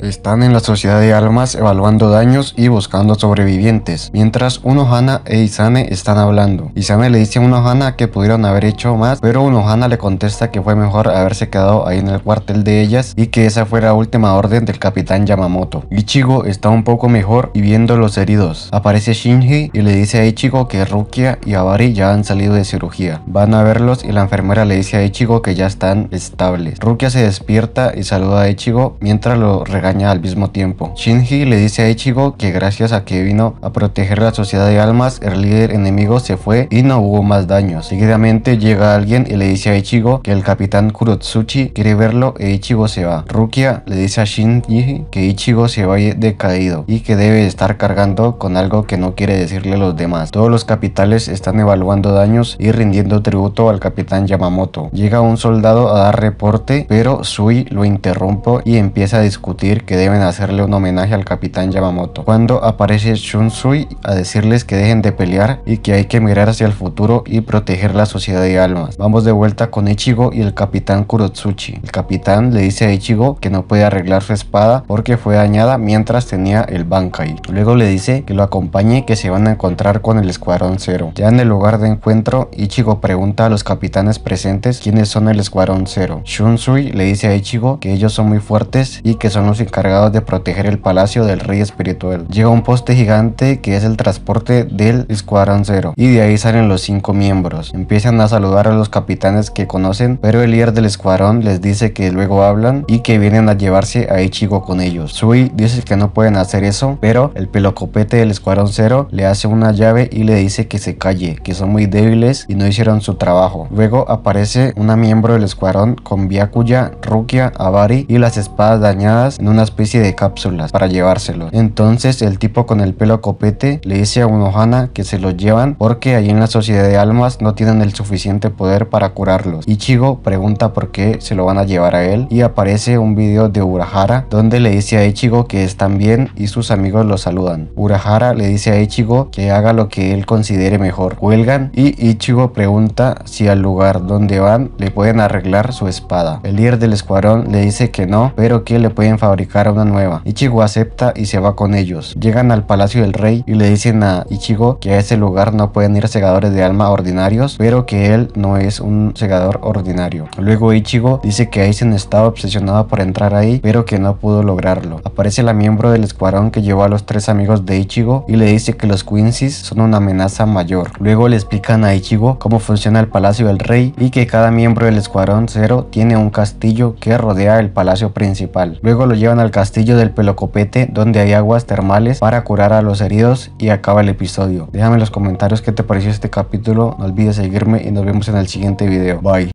Están en la sociedad de Almas evaluando daños y buscando sobrevivientes, mientras Unohana e Isane están hablando. Isane le dice a Unohana que pudieron haber hecho más, pero Unohana le contesta que fue mejor haberse quedado ahí en el cuartel de ellas y que esa fue la última orden del capitán Yamamoto. Ichigo está un poco mejor y viendo los heridos. Aparece Shinji y le dice a Ichigo que Rukia y Abari ya han salido de cirugía. Van a verlos y la enfermera le dice a Ichigo que ya están estables. Rukia se despierta y saluda a Ichigo mientras lo regala al mismo tiempo. Shinji le dice a Ichigo que gracias a que vino a proteger la sociedad de almas, el líder enemigo se fue y no hubo más daños Seguidamente llega alguien y le dice a Ichigo que el capitán Kurotsuchi quiere verlo e Ichigo se va. Rukia le dice a Shinji que Ichigo se va decaído y que debe estar cargando con algo que no quiere decirle a los demás. Todos los capitales están evaluando daños y rindiendo tributo al capitán Yamamoto. Llega un soldado a dar reporte, pero Sui lo interrumpe y empieza a discutir que deben hacerle un homenaje al capitán Yamamoto. Cuando aparece Shunsui a decirles que dejen de pelear y que hay que mirar hacia el futuro y proteger la sociedad de almas. Vamos de vuelta con Ichigo y el capitán Kurotsuchi. El capitán le dice a Ichigo que no puede arreglar su espada porque fue dañada mientras tenía el Bankai. Luego le dice que lo acompañe y que se van a encontrar con el Escuadrón Cero. Ya en el lugar de encuentro, Ichigo pregunta a los capitanes presentes quiénes son el Escuadrón Cero. Shunsui le dice a Ichigo que ellos son muy fuertes y que son los encargados de proteger el palacio del rey espiritual. Llega un poste gigante que es el transporte del escuadrón cero y de ahí salen los cinco miembros. Empiezan a saludar a los capitanes que conocen, pero el líder del escuadrón les dice que luego hablan y que vienen a llevarse a Ichigo con ellos. Sui dice que no pueden hacer eso, pero el pelocopete del escuadrón cero le hace una llave y le dice que se calle, que son muy débiles y no hicieron su trabajo. Luego aparece una miembro del escuadrón con Byakuya, Rukia, Abari y las espadas dañadas en una una especie de cápsulas para llevárselo. Entonces el tipo con el pelo copete le dice a Hana que se lo llevan porque allí en la sociedad de almas no tienen el suficiente poder para curarlos. Ichigo pregunta por qué se lo van a llevar a él y aparece un video de Urahara donde le dice a Ichigo que están bien y sus amigos lo saludan. Urahara le dice a Ichigo que haga lo que él considere mejor. Huelgan y Ichigo pregunta si al lugar donde van le pueden arreglar su espada. El líder del escuadrón le dice que no, pero que le pueden fabricar una nueva. Ichigo acepta y se va con ellos. Llegan al palacio del rey y le dicen a Ichigo que a ese lugar no pueden ir segadores de alma ordinarios, pero que él no es un segador ordinario. Luego Ichigo dice que Aizen estaba obsesionado por entrar ahí, pero que no pudo lograrlo. Aparece la miembro del escuadrón que llevó a los tres amigos de Ichigo y le dice que los Quincy's son una amenaza mayor. Luego le explican a Ichigo cómo funciona el palacio del rey y que cada miembro del escuadrón cero tiene un castillo que rodea el palacio principal. Luego lo lleva van al castillo del Pelocopete donde hay aguas termales para curar a los heridos y acaba el episodio. Déjame en los comentarios qué te pareció este capítulo, no olvides seguirme y nos vemos en el siguiente video. Bye.